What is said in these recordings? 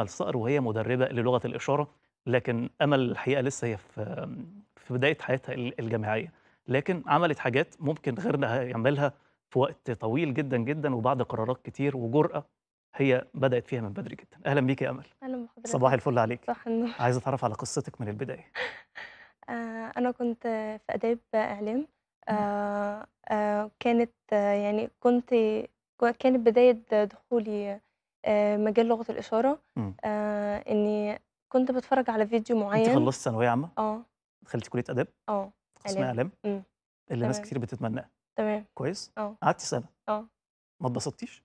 امل صقر وهي مدربه للغه الاشاره لكن امل الحقيقه لسه هي في في بدايه حياتها الجامعيه لكن عملت حاجات ممكن غيرنا يعملها في وقت طويل جدا جدا وبعد قرارات كتير وجرأة هي بدأت فيها من بدري جدا أهلا بيك يا أمل أهلا بحضرتك صباح الفل عليك صباح النور عايزة أتعرف على قصتك من البداية آه، أنا كنت في آداب إعلام آه، آه، كانت يعني كنت كانت بداية دخولي آه، مجال لغه الاشاره آه، اني كنت بتفرج على فيديو معين انت خلصت ثانويه عامه؟ اه دخلتي كليه اداب؟ اه قسم اعلام اللي تمام. ناس كتير بتتمناه تمام كويس؟ اه قعدتي سنه اه ما اتبسطتيش؟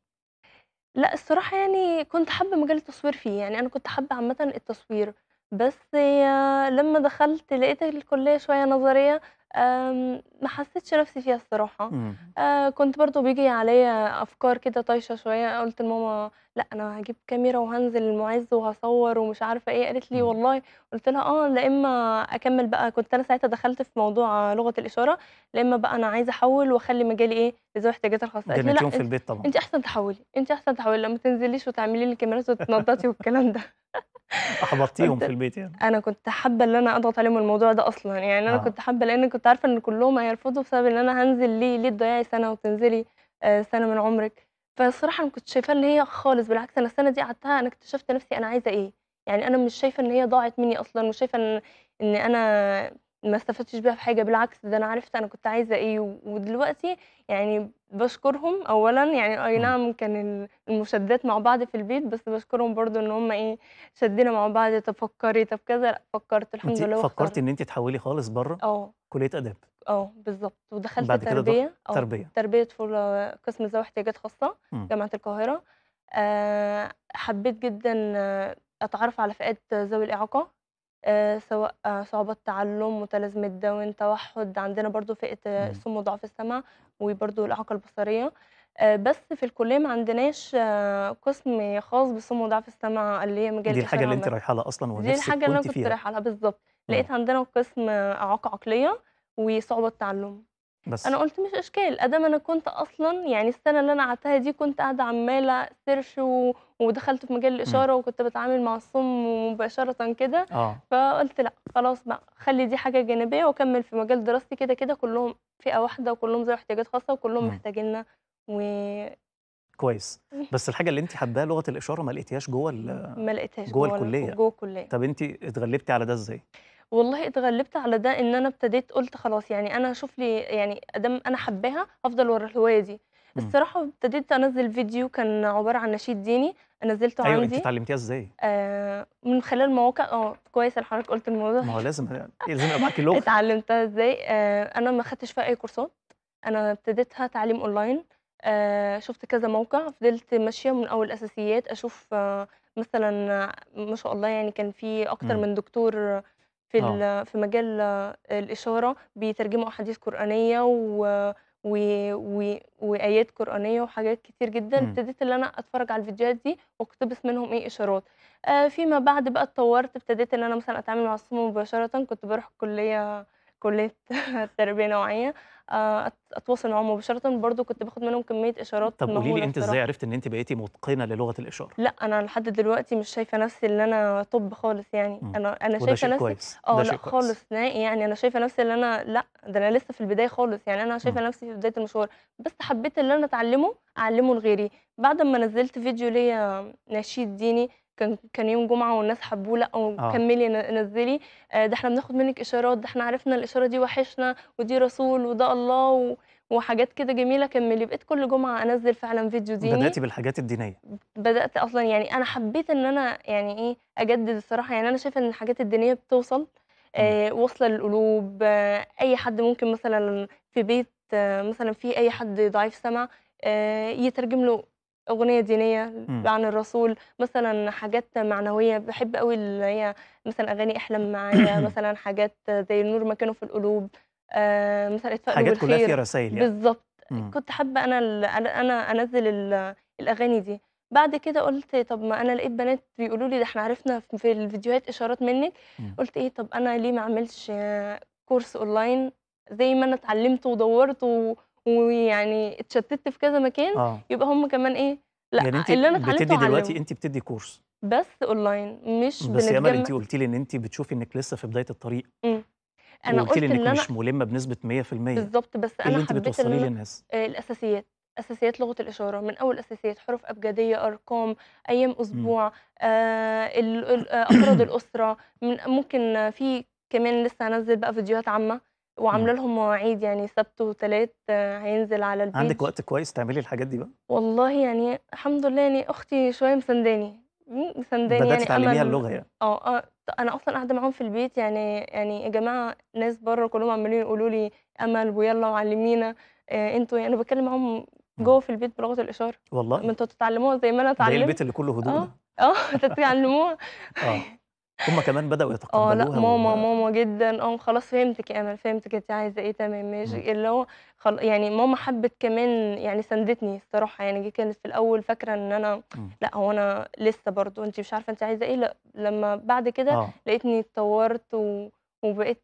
لا الصراحه يعني كنت حابه مجال التصوير فيه يعني انا كنت حابه عامه التصوير بس لما دخلت لقيت الكلية شوية نظرية ما حسيتش نفسي فيها الصراحة آه، كنت برضو بيجي عليا أفكار كده طايشة شوية قلت لماما لا أنا هجيب كاميرا وهنزل المعز وهصور ومش عارفة إيه قالت لي والله قلت لها آه لا إما أكمل بقى كنت أنا ساعتها دخلت في موضوع لغة الإشارة لا إما بقى أنا عايزة أحول وأخلي مجالي إيه لذوي احتياجات الخاصة قالت لي لا في البيت طبعا أنت أحسن تحولي أنت أحسن تحولي لما تنزليش وتعملي لي الكاميرات وتنضطي والكلام ده احبطتيهم في البيت يعني انا كنت حابه ان انا اضغط عليهم الموضوع ده اصلا يعني انا آه. كنت حابه لان كنت عارفه ان كلهم هيرفضوا بسبب ان انا هنزل ليه ليه تضيعي سنه وتنزلي آه، سنه من عمرك فالصراحه انا كنت شايفه ان هي خالص بالعكس انا السنه دي قعدتها انا اكتشفت نفسي انا عايزه ايه يعني انا مش شايفه ان هي ضاعت مني اصلا مش شايفه ان ان انا ما استفدتش بيها في حاجه بالعكس ده انا عرفت انا كنت عايزه ايه ودلوقتي يعني بشكرهم اولا يعني آه، اي نعم كان المشدات مع بعض في البيت بس بشكرهم برضو ان هم ايه شدينا مع بعض طب فكري طب كذا لا فكرت الحمد لله فكرتي ان انت تحولي خالص بره اه كليه اداب اه بالظبط ودخلت بعد تربيه كده تربيه آه، تربيه طفوله قسم ذوي احتياجات خاصه جامعه القاهره أه حبيت جدا اتعرف على فئات ذوي الاعاقه آه، سواء آه، صعوبات تعلم متلازمة داون توحد عندنا برضو فئة الصم آه، وضعف السمع وبرضو الإعاقة البصرية بس في الكليه ما عندناش قسم خاص بالصم وضعف السمع اللي هي مجال دي الحاجه اللي انت رايحه لها اصلا ونفسك دي الحاجه اللي انا كنت رايحه لها بالظبط لقيت عندنا قسم اعاقه عقليه وصعوبه تعلم بس انا قلت مش اشكال ادام انا كنت اصلا يعني السنه اللي انا قعدتها دي كنت قاعده عماله سيرش و... ودخلت في مجال الاشاره م. وكنت بتعامل مع الصم مباشره كده آه. فقلت لا خلاص بقى خلي دي حاجه جانبيه واكمل في مجال دراستي كده كده كلهم فئه واحده وكلهم ذوي احتياجات خاصه وكلهم محتاجيننا و كويس بس الحاجه اللي انت حباها لغه الاشاره ما لقيتيهاش جوه ما لقيتهاش جوه, جوه الكليه جوه الكليه طب انت اتغلبتي على ده ازاي والله اتغلبت على ده إن أنا ابتديت قُلت خلاص يعني أنا اشوف لي يعني أدام أنا حباها افضل ورا الهواية دي، الصراحة ابتديت أنزّل فيديو كان عبارة عن نشيد ديني نزّلته أيوه، أنتِ اتعلّمتيها إزاي؟ آه من خلال مواقع آه، كويس اللي حضرتك قُلت الموضوع ما هو لازم لازم يبقى اللغه اتعلّمتها إزاي، آه أنا ما خدتش فيها أي كورسات، أنا ابتديتها تعليم أونلاين آه شُفت كذا موقع فضلت ماشية من أول أساسيات أشوف آه، مثلًا ما شاء الله يعني كان في أكتر من دكتور في آه. في مجال الإشارة بيترجموا أحاديث قرآنية و و... و... وايات قرانيه وحاجات كتير جدا إمم. ابتديت ان انا اتفرج على الفيديوهات دي واقتبس منهم ايه اشارات آه فيما بعد بقى اتطورت ابتديت ان انا مثلا اتعامل مع الصم مباشره كنت بروح كليه كليه تربيه نوعيه آه، اتواصل معاهم مباشره برضو كنت باخد منهم كميه اشارات طب قولي لي انت ازاي عرفت ان انت بقيتي متقنه للغه الاشاره لا انا لحد دلوقتي مش شايفه نفسي ان انا طب خالص يعني مم. انا انا شايفه نفسي اه لا كويس. خالص نهائي يعني انا شايفه نفسي ان انا لا ده انا لسه في البدايه خالص يعني انا شايفه مم. نفسي في بدايه المشوار بس حبيت ان انا اتعلمه اعلمه لغيري بعد ما نزلت فيديو ليا نشيد ديني كان كان يوم جمعه والناس حبوه لا وكملي آه. نزلي آه، ده احنا بناخد منك اشارات ده احنا عرفنا الاشاره دي وحشنا ودي رسول وده الله و... وحاجات كده جميله كملي بقيت كل جمعه انزل فعلا فيديو ديني بداتي بالحاجات الدينيه بدات اصلا يعني انا حبيت ان انا يعني ايه اجدد الصراحه يعني انا شايفه ان الحاجات الدينيه بتوصل آه واصله للقلوب آه اي حد ممكن مثلا في بيت آه مثلا في اي حد ضعيف سمع آه يترجم له اغنيه دينيه عن الرسول مثلا حاجات معنويه بحب قوي اللي هي مثلا اغاني احلم معايا مثلا حاجات زي النور مكانه في القلوب آه مثلا حاجات كلها فيها رسائل يعني بالظبط كنت حابه انا انا انزل الاغاني دي بعد كده قلت طب ما انا لقيت بنات بيقولوا لي ده احنا عرفنا في الفيديوهات اشارات منك مم. قلت ايه طب انا ليه ما اعملش كورس اونلاين زي ما انا اتعلمت ودورت و... ويعني اتشتت في كذا مكان آه. يبقى هم كمان ايه لا يعني انت اللي انا اتعلمته بتدي دلوقتي انت بتدي كورس بس اونلاين مش بس يا امل انت قلتي لي ان انت بتشوفي انك لسه في بدايه الطريق مم. انا قلت لي انك إن أنا... مش ملمه بنسبه 100% بالظبط بس انا اللي انت بتوصليه للناس آه، الاساسيات اساسيات لغه الاشاره من اول اساسيات حروف ابجديه ارقام ايام اسبوع آه،, آه افراد الاسره من ممكن في كمان لسه هنزل بقى فيديوهات عامه وعامله لهم مواعيد يعني سبت وثلاث آه، هينزل على البيت عندك وقت كويس تعملي الحاجات دي بقى والله يعني الحمد لله يعني اختي شويه مسنداني مسنداني يعني تعلميها اللغه يعني اه, آه، انا اصلا قاعده معاهم في البيت يعني يعني يا جماعه ناس بره كلهم عمالين يقولوا لي امل ويلا وعلمينا آه انتوا يعني انا بتكلم معاهم جوه في البيت بلغه الاشاره والله انتوا تتعلموها زي ما انا اتعلمت زي البيت اللي كله هدوء اه اه تتعلموها اه هما كمان بداوا يتقبلوها اه لا ماما ماما جدا اه خلاص فهمتك يا امل فهمتك انت عايزه ايه تمام ماشي إمم. اللي هو خل... يعني ماما حبت كمان يعني سندتني الصراحه يعني كانت في الاول فاكره ان انا م. إمم. لا هو انا لسه برضو انت مش عارفه انت عايزه ايه لا لما بعد كده آه. لقيتني اتطورت و... وبقيت